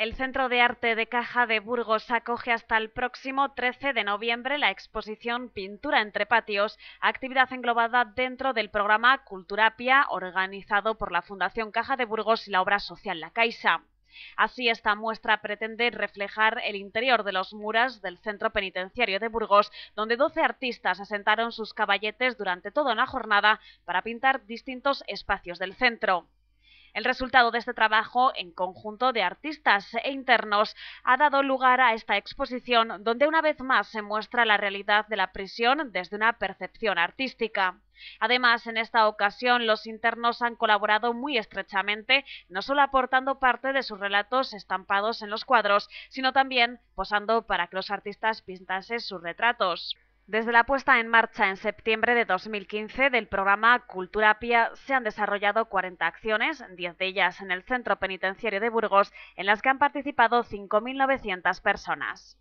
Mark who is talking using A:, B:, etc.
A: El Centro de Arte de Caja de Burgos acoge hasta el próximo 13 de noviembre la exposición Pintura entre Patios, actividad englobada dentro del programa Culturapia, organizado por la Fundación Caja de Burgos y la obra social La Caixa. Así, esta muestra pretende reflejar el interior de los muros del centro penitenciario de Burgos, donde 12 artistas asentaron sus caballetes durante toda una jornada para pintar distintos espacios del centro. El resultado de este trabajo en conjunto de artistas e internos ha dado lugar a esta exposición donde una vez más se muestra la realidad de la prisión desde una percepción artística. Además, en esta ocasión los internos han colaborado muy estrechamente, no solo aportando parte de sus relatos estampados en los cuadros, sino también posando para que los artistas pintasen sus retratos. Desde la puesta en marcha en septiembre de 2015 del programa Cultura Pia, se han desarrollado 40 acciones, 10 de ellas en el Centro Penitenciario de Burgos, en las que han participado 5.900 personas.